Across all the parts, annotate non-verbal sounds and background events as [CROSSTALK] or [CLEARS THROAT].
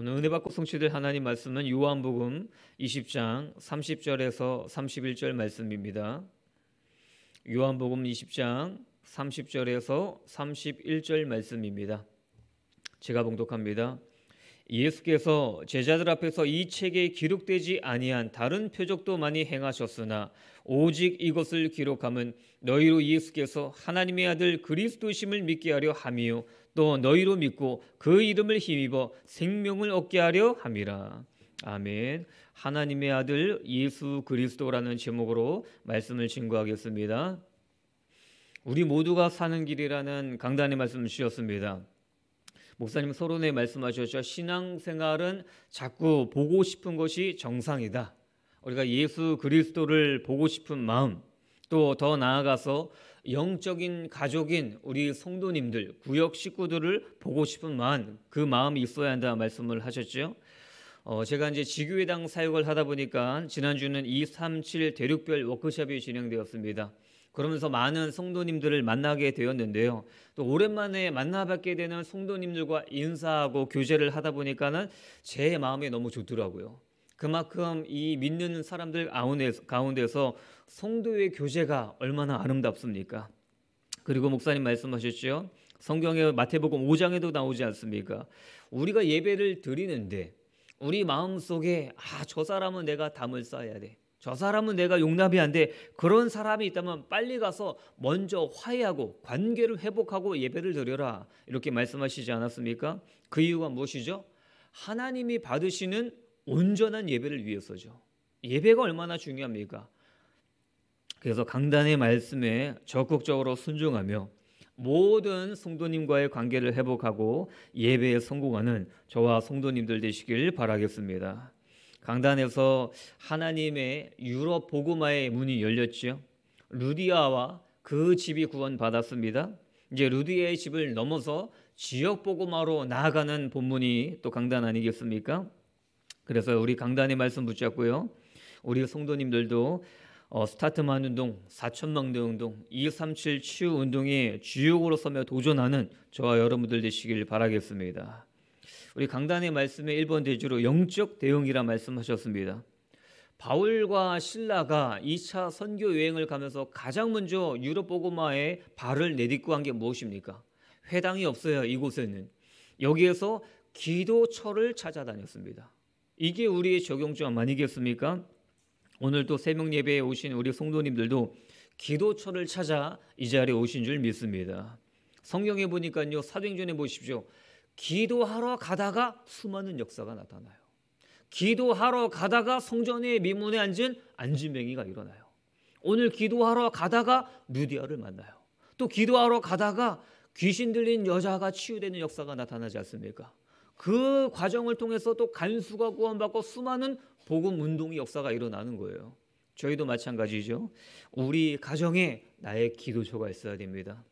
오늘 은혜 받고 성취될 하나님 말씀은 요한복음 20장 30절에서 31절 말씀입니다. 요한복음 20장 30절에서 31절 말씀입니다. 제가 봉독합니다. 예수께서 제자들 앞에서 이 책에 기록되지 아니한 다른 표적도 많이 행하셨으나 오직 이것을 기록함은 너희로 예수께서 하나님의 아들 그리스도심을 믿게 하려 함이요 또 너희로 믿고 그 이름을 힘입어 생명을 얻게 하려 함이라. 아멘. 하나님의 아들 예수 그리스도라는 제목으로 말씀을 증거하겠습니다. 우리 모두가 사는 길이라는 강단의 말씀을 주셨습니다. 목사님 서론에 말씀하셨죠. 신앙생활은 자꾸 보고 싶은 것이 정상이다. 우리가 예수 그리스도를 보고 싶은 마음, 또 더 나아가서 영적인 가족인 우리 성도님들 구역 식구들을 보고 싶은 마음 그 마음이 있어야 한다 말씀을 하셨죠. 어, 제가 이제 지교회당 사역을 하다 보니까 지난주는 237 대륙별 워크숍이 진행되었습니다. 그러면서 많은 성도님들을 만나게 되었는데요. 또 오랜만에 만나뵙게 되는 성도님들과 인사하고 교제를 하다 보니까는 제 마음이 너무 좋더라고요. 그만큼 이 믿는 사람들 가운데서 성도의 교제가 얼마나 아름답습니까? 그리고 목사님 말씀하셨죠. 성경의 마태복음 5장에도 나오지 않습니까? 우리가 예배를 드리는데 우리 마음 속에 아, 저 사람은 내가 담을 쌓아야 돼. 저 사람은 내가 용납이 안 돼. 그런 사람이 있다면 빨리 가서 먼저 화해하고 관계를 회복하고 예배를 드려라. 이렇게 말씀하시지 않았습니까? 그 이유가 무엇이죠? 하나님이 받으시는 온전한 예배를 위해서죠. 예배가 얼마나 중요합니까? 그래서 강단의 말씀에 적극적으로 순종하며 모든 성도님과의 관계를 회복하고 예배에 성공하는 저와 성도님들 되시길 바라겠습니다. 강단에서 하나님의 유럽 보고마의 문이 열렸지 루디아와 그 집이 구원받았습니다. 이제 루디아의 집을 넘어서 지역 보고마로 나아가는 본문이 또 강단 아니겠습니까? 그래서 우리 강단의 말씀 붙잡고요. 우리 성도님들도 어, 스타트만 운동, 4천망대 운동, 237 치유 운동이 주역으로 서며 도전하는 저와 여러분들 되시길 바라겠습니다. 우리 강단의 말씀의 1번 대주로 영적 대응이라 말씀하셨습니다. 바울과 신라가 2차 선교 여행을 가면서 가장 먼저 유럽 보고마에 발을 내딛고 한 게 무엇입니까? 회당이 없어요, 이곳에는. 여기에서 기도처를 찾아다녔습니다. 이게 우리의 적용점 아니겠습니까? 오늘도 새벽 예배에 오신 우리 성도님들도 기도처를 찾아 이 자리에 오신 줄 믿습니다. 성경에 보니까요. 사도행전에 보십시오. 기도하러 가다가 수많은 역사가 나타나요. 기도하러 가다가 성전의 미문에 앉은 안진뱅이가 일어나요. 오늘 기도하러 가다가 누디아를 만나요. 또 기도하러 가다가 귀신 들린 여자가 치유되는 역사가 나타나지 않습니까? 그 과정을 통해서 또 간수가 구원받고 수많은 복음 운동의 역사가 일어나는 거예요. 저희도 마찬가지죠. 우리 가정에 나의 기도처가 있어야 됩니다.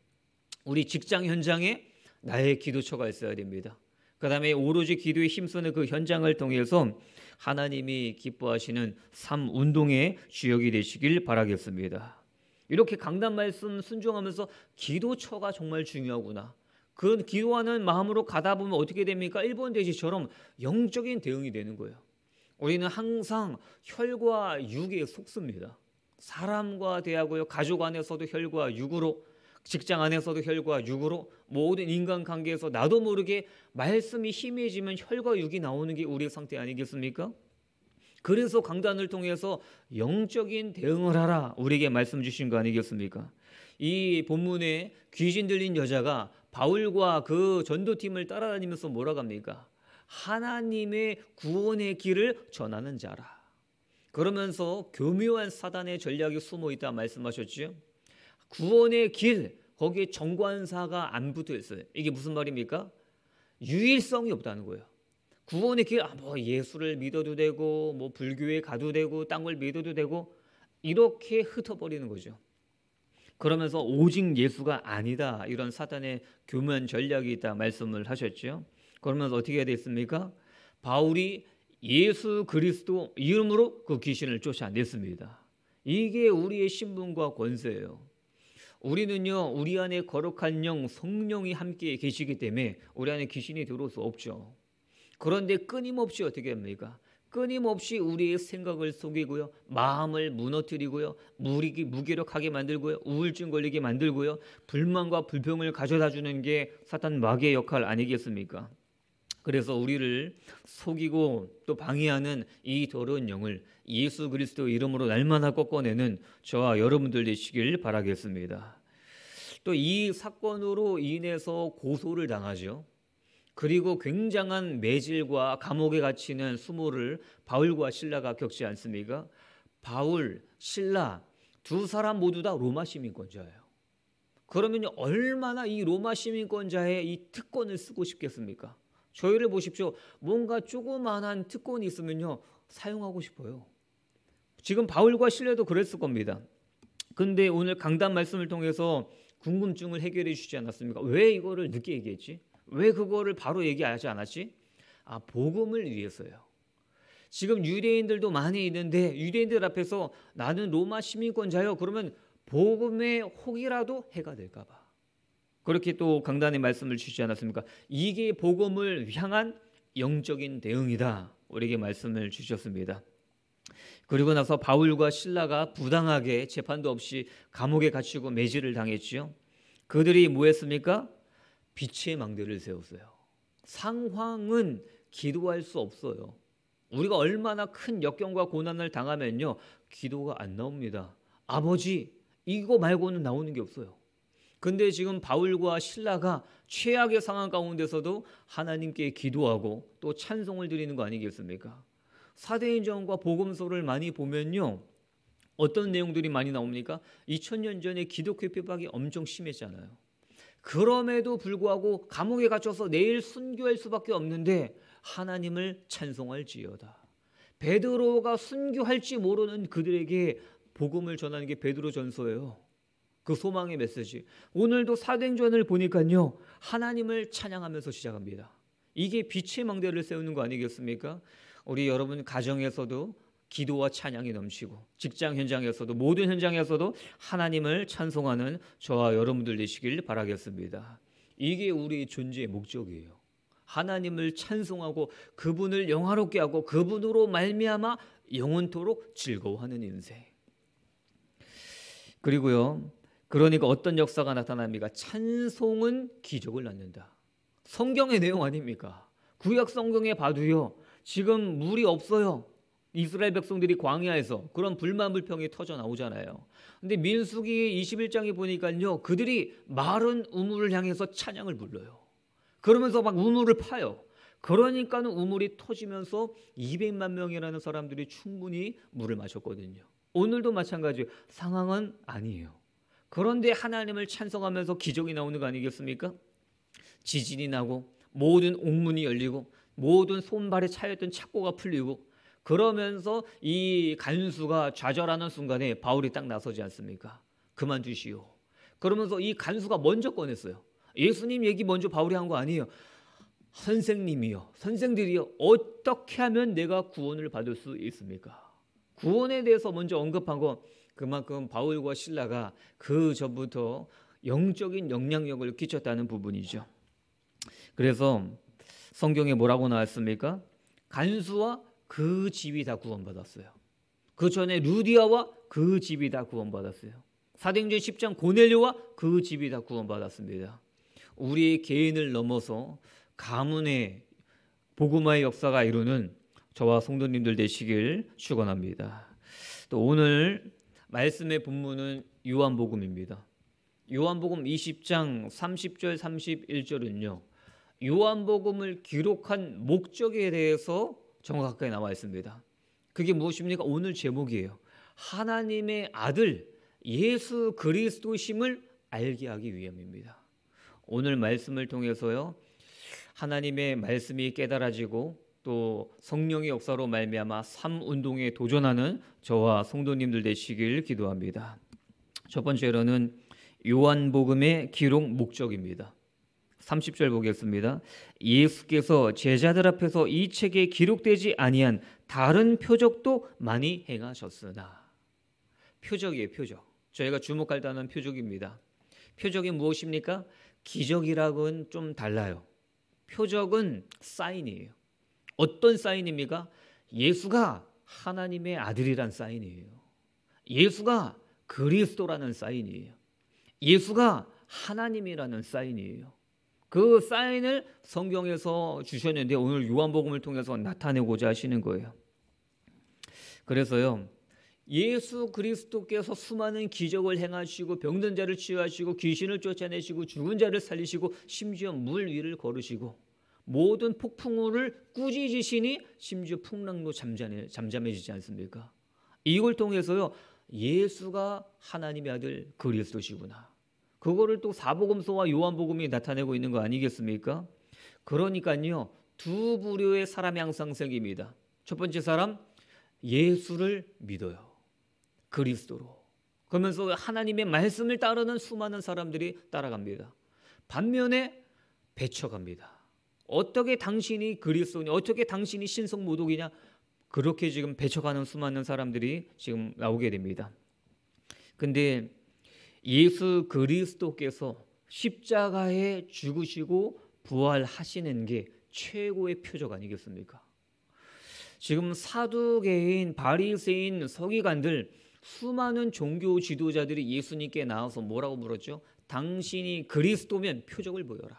우리 직장 현장에 나의 기도처가 있어야 됩니다. 그 다음에 오로지 기도에 힘쓰는 그 현장을 통해서 하나님이 기뻐하시는 삶 운동의 주역이 되시길 바라겠습니다. 이렇게 강단 말씀 순종하면서 기도처가 정말 중요하구나. 그런 기도하는 마음으로 가다 보면 어떻게 됩니까? 일본 돼지처럼 영적인 대응이 되는 거예요. 우리는 항상 혈과 육에 속습니다. 사람과 대하고요. 가족 안에서도 혈과 육으로 직장 안에서도 혈과 육으로 모든 인간관계에서 나도 모르게 말씀이 희해지면 혈과 육이 나오는 게 우리의 상태 아니겠습니까? 그래서 강단을 통해서 영적인 대응을 하라 우리에게 말씀 주신 거 아니겠습니까? 이 본문에 귀신 들린 여자가 바울과 그 전도팀을 따라다니면서 뭐라고 합니까? 하나님의 구원의 길을 전하는 자라. 그러면서 교묘한 사단의 전략이 숨어 있다 말씀하셨지요. 구원의 길 거기에 정관사가 안 붙어 있어요. 이게 무슨 말입니까? 유일성이 없다는 거예요. 구원의 길, 아, 뭐 예수를 믿어도 되고, 뭐 불교에 가도 되고, 땅을 믿어도 되고, 이렇게 흩어버리는 거죠. 그러면서 오직 예수가 아니다. 이런 사단의 교묘한 전략이 있다 말씀을 하셨죠. 그러면서 어떻게 해야 되겠습니까? 바울이 예수 그리스도 이름으로 그 귀신을 쫓아냈습니다. 이게 우리의 신분과 권세예요. 우리는요, 우리 안에 거룩한 영, 성령이 함께 계시기 때문에 우리 안에 귀신이 들어올 수 없죠. 그런데 끊임없이 어떻게 합니까? 끊임없이 우리의 생각을 속이고요. 마음을 무너뜨리고요. 무리기 무기력하게 만들고요. 우울증 걸리게 만들고요. 불만과 불평을 가져다 주는 게 사탄 마귀의 역할 아니겠습니까? 그래서 우리를 속이고 또 방해하는 이 더러운 영을 예수 그리스도 이름으로 날마다 꺾어내는 저와 여러분들 되시길 바라겠습니다. 또 이 사건으로 인해서 고소를 당하죠. 그리고 굉장한 매질과 감옥에 갇히는 수모를 바울과 신라가 겪지 않습니까? 바울, 신라 두 사람 모두 다 로마 시민권자예요. 그러면 얼마나 이 로마 시민권자의 이 특권을 쓰고 싶겠습니까? 저희를 보십시오. 뭔가 조그만한 특권이 있으면요. 사용하고 싶어요. 지금 바울과 신뢰도 그랬을 겁니다. 근데 오늘 강단 말씀을 통해서 궁금증을 해결해 주지 않았습니까? 왜 이거를 늦게 얘기했지? 왜 그거를 바로 얘기하지 않았지? 아, 복음을 위해서요. 지금 유대인들도 많이 있는데 유대인들 앞에서 나는 로마 시민권자요. 그러면 복음의 혹이라도 해가 될까 봐. 그렇게 또 강단의 말씀을 주지 않았습니까? 이게 복음을 향한 영적인 대응이다. 우리에게 말씀을 주셨습니다. 그리고 나서 바울과 신라가 부당하게 재판도 없이 감옥에 갇히고 매질을 당했지요. 그들이 뭐 했습니까? 빛의 망대를 세웠어요. 상황은 기도할 수 없어요. 우리가 얼마나 큰 역경과 고난을 당하면요. 기도가 안 나옵니다. 아버지, 이거 말고는 나오는 게 없어요. 근데 지금 바울과 신라가 최악의 상황 가운데서도 하나님께 기도하고 또 찬송을 드리는 거 아니겠습니까? 사도행전과 복음서를 많이 보면요. 어떤 내용들이 많이 나옵니까? 2000년 전에 기독교 핍박이 엄청 심했잖아요. 그럼에도 불구하고 감옥에 갇혀서 내일 순교할 수밖에 없는데 하나님을 찬송할지어다. 베드로가 순교할지 모르는 그들에게 복음을 전하는 게 베드로 전서예요. 그 소망의 메시지. 오늘도 사도행전을 보니까요. 하나님을 찬양하면서 시작합니다. 이게 빛의 망대를 세우는 거 아니겠습니까? 우리 여러분 가정에서도 기도와 찬양이 넘치고 직장 현장에서도 모든 현장에서도 하나님을 찬송하는 저와 여러분들 되시길 바라겠습니다. 이게 우리 존재의 목적이에요. 하나님을 찬송하고 그분을 영화롭게 하고 그분으로 말미암아 영원토록 즐거워하는 인생. 그리고요. 그러니까 어떤 역사가 나타납니까? 찬송은 기적을 낳는다. 성경의 내용 아닙니까? 구약 성경에 봐도요. 지금 물이 없어요. 이스라엘 백성들이 광야에서 그런 불만 불평이 터져 나오잖아요. 근데 민수기 21장에 보니까요. 그들이 마른 우물을 향해서 찬양을 불러요. 그러면서 막 우물을 파요. 그러니까는 우물이 터지면서 200만 명이라는 사람들이 충분히 물을 마셨거든요. 오늘도 마찬가지 상황은 아니에요. 그런데 하나님을 찬성하면서 기적이 나오는 거 아니겠습니까? 지진이 나고 모든 옥문이 열리고 모든 손발에 차였던 착고가 풀리고 그러면서 이 간수가 좌절하는 순간에 바울이 딱 나서지 않습니까? 그만주시오 그러면서 이 간수가 먼저 꺼냈어요. 예수님 얘기 먼저 바울이 한 거 아니에요. 선생님이요. 선생들이요. 어떻게 하면 내가 구원을 받을 수 있습니까? 구원에 대해서 먼저 언급한 건 그만큼 바울과 신라가 그 전부터 영적인 영향력을 끼쳤다는 부분이죠. 그래서 성경에 뭐라고 나왔습니까? 간수와 그 집이 다 구원받았어요. 그 전에 루디아와 그 집이 다 구원받았어요. 사도행전 10장 고넬료와 그 집이 다 구원받았습니다. 우리 의 개인을 넘어서 가문의 복음화의 역사가 이루는 저와 성도님들 되시길 축원합니다. 또 오늘 말씀의 본문은 요한복음입니다. 요한복음 20장 30절 31절은요. 요한복음을 기록한 목적에 대해서 정확하게 나와 있습니다. 그게 무엇입니까? 오늘 제목이에요. 하나님의 아들 예수 그리스도심을 알게 하기 위함입니다. 오늘 말씀을 통해서요. 하나님의 말씀이 깨달아지고 또 성령의 역사로 말미암아 삶 운동에 도전하는 저와 성도님들 되시길 기도합니다. 첫 번째로는 요한복음의 기록 목적입니다. 30절 보겠습니다. 예수께서 제자들 앞에서 이 책에 기록되지 아니한 다른 표적도 많이 행하셨으나 표적이에요 표적 저희가 주목할 만한 표적입니다. 표적이 무엇입니까? 기적이라고는 좀 달라요. 표적은 사인이에요. 어떤 사인입니까? 예수가 하나님의 아들이란 사인이에요. 예수가 그리스도라는 사인이에요. 예수가 하나님이라는 사인이에요. 그 사인을 성경에서 주셨는데 오늘 요한복음을 통해서 나타내고자 하시는 거예요. 그래서요. 예수 그리스도께서 수많은 기적을 행하시고 병든 자를 치유하시고 귀신을 쫓아내시고 죽은 자를 살리시고 심지어 물 위를 걸으시고 모든 폭풍우를 꾸짖으시니 심지어 풍랑도 잠잠해, 잠잠해지지 않습니까? 이걸 통해서요. 예수가 하나님의 아들 그리스도시구나. 그거를 또 사복음서와 요한복음이 나타내고 있는 거 아니겠습니까? 그러니까요. 두 부류의 사람이 항상 생깁니다. 첫 번째 사람 예수를 믿어요. 그리스도로. 그러면서 하나님의 말씀을 따르는 수많은 사람들이 따라갑니다. 반면에 배척합니다. 어떻게 당신이 그리스도냐? 어떻게 당신이 신성 모독이냐? 그렇게 지금 배척하는 수많은 사람들이 지금 나오게 됩니다. 근데 예수 그리스도께서 십자가에 죽으시고 부활하시는 게 최고의 표적 아니겠습니까? 지금 사두개인 바리새인 서기관들 수많은 종교 지도자들이 예수님께 나와서 뭐라고 물었죠? 당신이 그리스도면 표적을 보여라.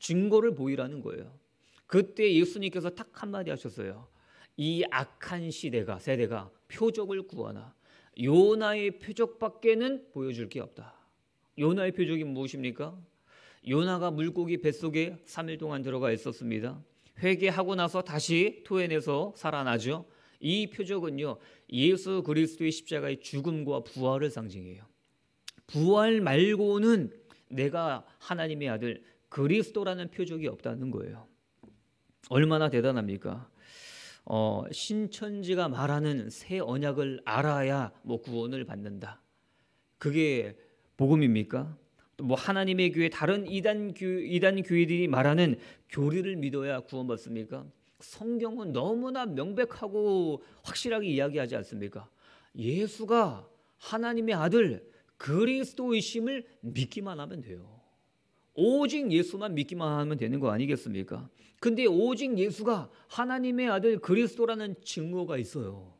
증거를 보이라는 거예요. 그때 예수님께서 딱 한마디 하셨어요. 이 악한 시대가 세대가 표적을 구하나 요나의 표적밖에는 보여줄 게 없다. 요나의 표적이 무엇입니까? 요나가 물고기 뱃속에 3일 동안 들어가 있었습니다. 회개하고 나서 다시 토해내서 살아나죠. 이 표적은요. 예수 그리스도의 십자가의 죽음과 부활을 상징해요. 부활 말고는 내가 하나님의 아들 그리스도라는 표적이 없다는 거예요. 얼마나 대단합니까? 어, 신천지가 말하는 새 언약을 알아야 뭐 구원을 받는다. 그게 복음입니까? 뭐 하나님의 교회 다른 이단 교 이단 교회들이 말하는 교리를 믿어야 구원받습니까? 성경은 너무나 명백하고 확실하게 이야기하지 않습니까? 예수가 하나님의 아들 그리스도의심을 믿기만 하면 돼요. 오직 예수만 믿기만 하면 되는 거 아니겠습니까? 근데 오직 예수가 하나님의 아들 그리스도라는 증거가 있어요.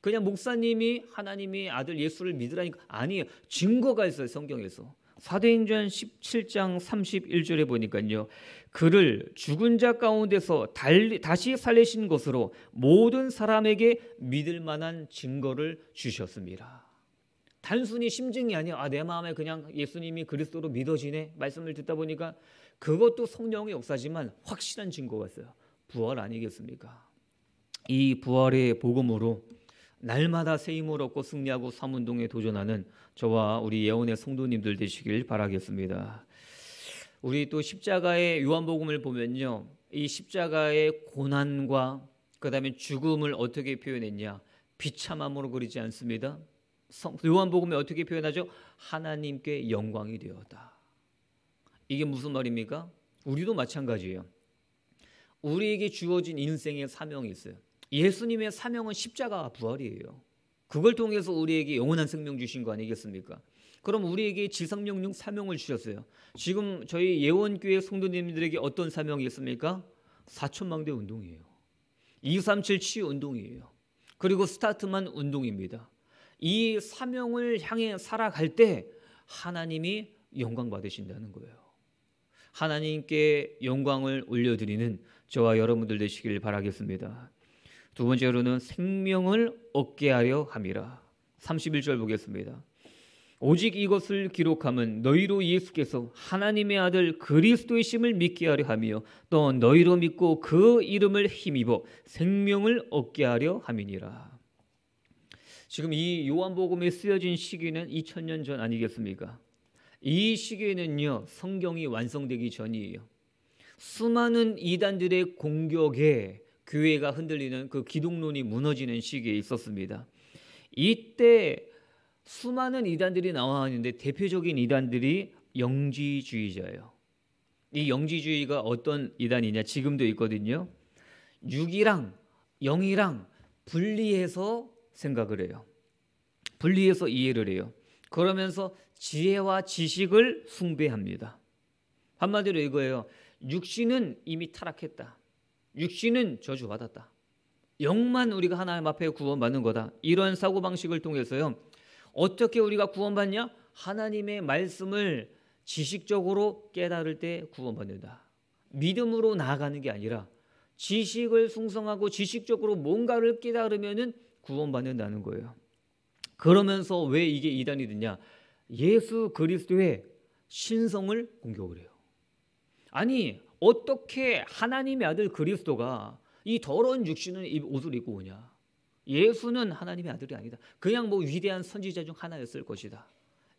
그냥 목사님이 하나님의 아들 예수를 믿으라니까 아니에요. 증거가 있어요, 성경에서. 사도행전 17장 31절에 보니까요. 그를 죽은 자 가운데서 달리, 다시 살리신 것으로 모든 사람에게 믿을 만한 증거를 주셨습니다. 단순히 심증이 아니야. 아, 내 마음에 그냥 예수님이 그리스도로 믿어지네. 말씀을 듣다 보니까 그것도 성령의 역사지만 확실한 증거가 있어요. 부활 아니겠습니까? 이 부활의 복음으로 날마다 새 힘을 얻고 승리하고 사문동에 도전하는 저와 우리 예언의 성도님들 되시길 바라겠습니다. 우리 또 십자가의 요한복음을 보면요. 이 십자가의 고난과 그다음에 죽음을 어떻게 표현했냐? 비참함으로 그리지 않습니다. 요한복음에 어떻게 표현하죠? 하나님께 영광이 되었다. 이게 무슨 말입니까? 우리도 마찬가지예요. 우리에게 주어진 인생의 사명이 있어요. 예수님의 사명은 십자가 부활이에요. 그걸 통해서 우리에게 영원한 생명 주신 거 아니겠습니까? 그럼 우리에게 지성명령 사명을 주셨어요. 지금 저희 예원교회 성도님들에게 어떤 사명이 있습니까? 사천망대 운동이에요. 237 치유 운동이에요. 그리고 스타트만 운동입니다. 이 사명을 향해 살아갈 때 하나님이 영광 받으신다는 거예요. 하나님께 영광을 올려드리는 저와 여러분들 되시길 바라겠습니다. 두 번째로는 생명을 얻게 하려 함이라. 31절 보겠습니다. 오직 이것을 기록함은 너희로 예수께서 하나님의 아들 그리스도의심을 믿게 하려 하며 또 너희로 믿고 그 이름을 힘입어 생명을 얻게 하려 함이니라. 지금 이요한복음에 쓰여진 시기는 2000년 전 아니겠습니까? 이 시기에는요, 성경이 완성되기 전이에요. 수많은 이단들의 공격에 교회가 흔들리는 그 기독론이 무너지는 시기에 있었습니다. 이때 수많은 이단들이 나와왔는데 대표적인 이단들이 영지주의자예요. 이 영지주의가 어떤 이단이냐 지금도 있거든요. 육이랑 영이랑 분리해서 생각을 해요. 분리해서 이해를 해요. 그러면서 지혜와 지식을 숭배합니다. 한마디로 이거예요. 육신은 이미 타락했다. 육신은 저주받았다. 영만 우리가 하나님 앞에 구원받는 거다. 이런 사고방식을 통해서요. 어떻게 우리가 구원받냐? 하나님의 말씀을 지식적으로 깨달을 때 구원받는다. 믿음으로 나아가는 게 아니라 지식을 숭성하고 지식적으로 뭔가를 깨달으면은 구원받는다는 거예요. 그러면서 왜 이게 이단이 되냐? 예수 그리스도의 신성을 공격을 해요. 아니 어떻게 하나님의 아들 그리스도가 이 더러운 육신은 옷을 입고 오냐? 예수는 하나님의 아들이 아니다. 그냥 뭐 위대한 선지자 중 하나였을 것이다.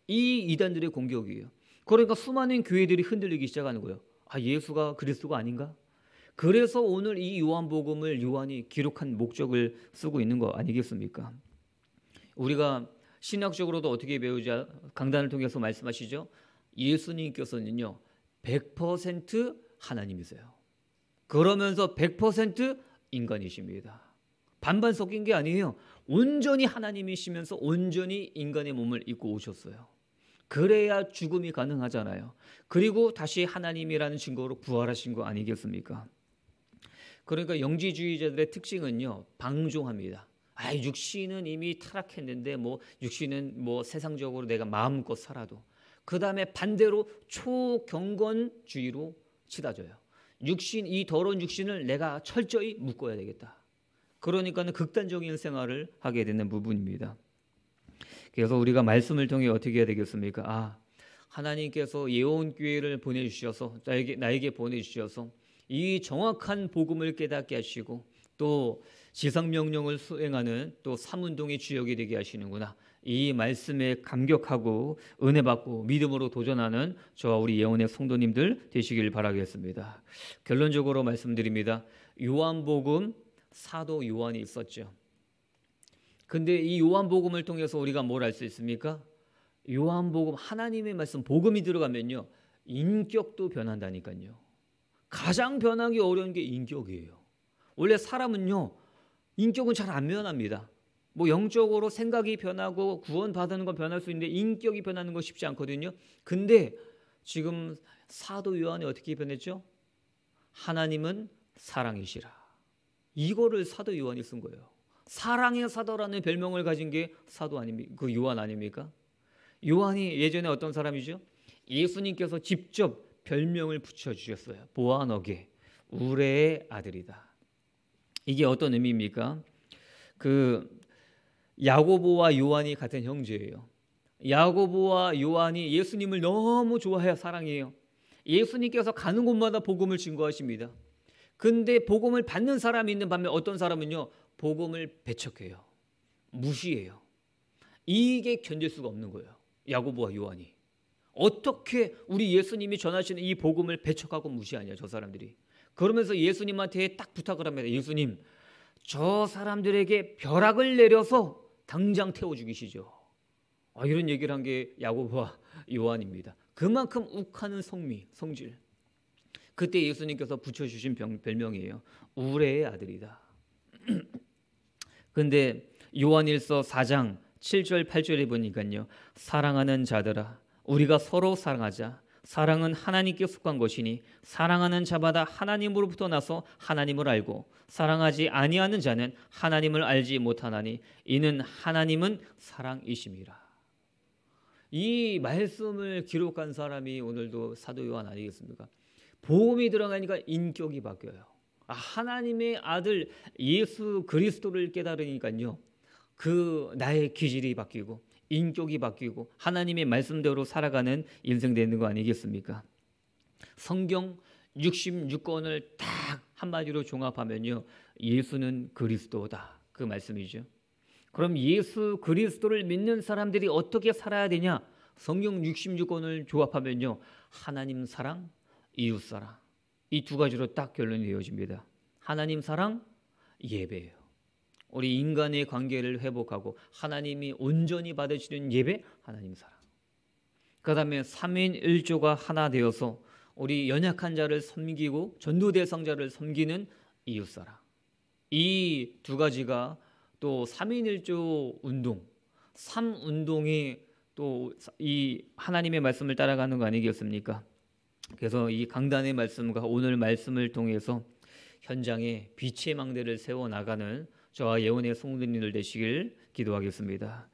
이 이단들의 공격이에요. 그러니까 수많은 교회들이 흔들리기 시작하는 거예요. 아 예수가 그리스도가 아닌가? 그래서 오늘 이 요한복음을 요한이 기록한 목적을 쓰고 있는 거 아니겠습니까? 우리가 신학적으로도 어떻게 배우자 강단을 통해서 말씀하시죠. 예수님께서는요. 100% 하나님이세요. 그러면서 100% 인간이십니다. 반반 섞인 게 아니에요. 온전히 하나님이시면서 온전히 인간의 몸을 입고 오셨어요. 그래야 죽음이 가능하잖아요. 그리고 다시 하나님이라는 증거로 부활하신 거 아니겠습니까? 그러니까 영지주의자들의 특징은요, 방종합니다. 아, 육신은 이미 타락했는데 뭐 육신은 뭐 세상적으로 내가 마음껏 살아도 그 다음에 반대로 초경건주의로 치닫아요. 육신 이 더러운 육신을 내가 철저히 묶어야 되겠다. 그러니까는 극단적인 생활을 하게 되는 부분입니다. 그래서 우리가 말씀을 통해 어떻게 해야 되겠습니까? 아, 하나님께서 예언 기회를 보내주셔서 나에게 나에게 보내주셔서 이 정확한 복음을 깨닫게 하시고 또 지상 명령을 수행하는 또 삼운동의 주역이 되게 하시는구나. 이 말씀에 감격하고 은혜 받고 믿음으로 도전하는 저와 우리 예언의 성도님들 되시길 바라겠습니다. 결론적으로 말씀드립니다. 요한복음 사도 요한이 있었죠. 근데 이 요한복음을 통해서 우리가 뭘 알 수 있습니까? 요한복음 하나님의 말씀 복음이 들어가면요. 인격도 변한다니까요. 가장 변하기 어려운 게 인격이에요. 원래 사람은요, 인격은 잘 안 변합니다. 뭐 영적으로 생각이 변하고 구원받는 건 변할 수 있는데 인격이 변하는 건 쉽지 않거든요. 근데 지금 사도 요한이 어떻게 변했죠? 하나님은 사랑이시라. 이거를 사도 요한이 쓴 거예요. 사랑의 사도라는 별명을 가진 게 사도 아닙니까? 그 요한 아닙니까? 요한이 예전에 어떤 사람이죠? 예수님께서 직접 별명을 붙여 주셨어요. 보아너게 우레의 아들이다. 이게 어떤 의미입니까? 그 야고보와 요한이 같은 형제예요. 야고보와 요한이 예수님을 너무 좋아해요. 사랑해요. 예수님께서 가는 곳마다 복음을 증거하십니다. 근데 복음을 받는 사람이 있는 반면 어떤 사람은요. 복음을 배척해요. 무시해요. 이게 견딜 수가 없는 거예요. 야고보와 요한이. 어떻게 우리 예수님이 전하시는 이 복음을 배척하고 무시하냐 저 사람들이. 그러면서 예수님한테 딱 부탁을 합니다. 예수님, 저 사람들에게 벼락을 내려서 당장 태워 죽이시죠. 아, 이런 얘기를 한 게 야고보와 요한입니다. 그만큼 욱하는 성미, 성질. 그때 예수님께서 붙여주신 병, 별명이에요. 우레의 아들이다. [CLEARS THROAT] 근데 요한일서 4장 7절 8절에 보니까요. 사랑하는 자들아 우리가 서로 사랑하자. 사랑은 하나님께 속한 것이니 사랑하는 자마다 하나님으로부터 나서 하나님을 알고 사랑하지 아니하는 자는 하나님을 알지 못하나니 이는 하나님은 사랑이심이라. 이 말씀을 기록한 사람이 오늘도 사도 요한 아니겠습니까? 보험이 들어가니까 인격이 바뀌어요. 아, 하나님의 아들 예수 그리스도를 깨달으니까요. 그 나의 기질이 바뀌고 인격이 바뀌고 하나님의 말씀대로 살아가는 인생 되는 거 아니겠습니까? 성경 66권을 딱 한마디로 종합하면요. 예수는 그리스도다. 그 말씀이죠. 그럼 예수 그리스도를 믿는 사람들이 어떻게 살아야 되냐? 성경 66권을 조합하면요. 하나님 사랑, 이웃 사랑. 이 두 가지로 딱 결론이 되어집니다. 하나님 사랑, 예배예요. 우리 인간의 관계를 회복하고 하나님이 온전히 받으시는 예배 하나님 사랑. 그 다음에 3인 1조가 하나 되어서 우리 연약한 자를 섬기고 전도 대상자를 섬기는 이웃 사랑. 이 두 가지가 또 3인 1조 운동, 3 운동이 또 이 하나님의 말씀을 따라가는 거 아니겠습니까? 그래서 이 강단의 말씀과 오늘 말씀을 통해서 현장에 빛의 망대를 세워 나가는 저와 예원의 성도님들 되시길 기도하겠습니다.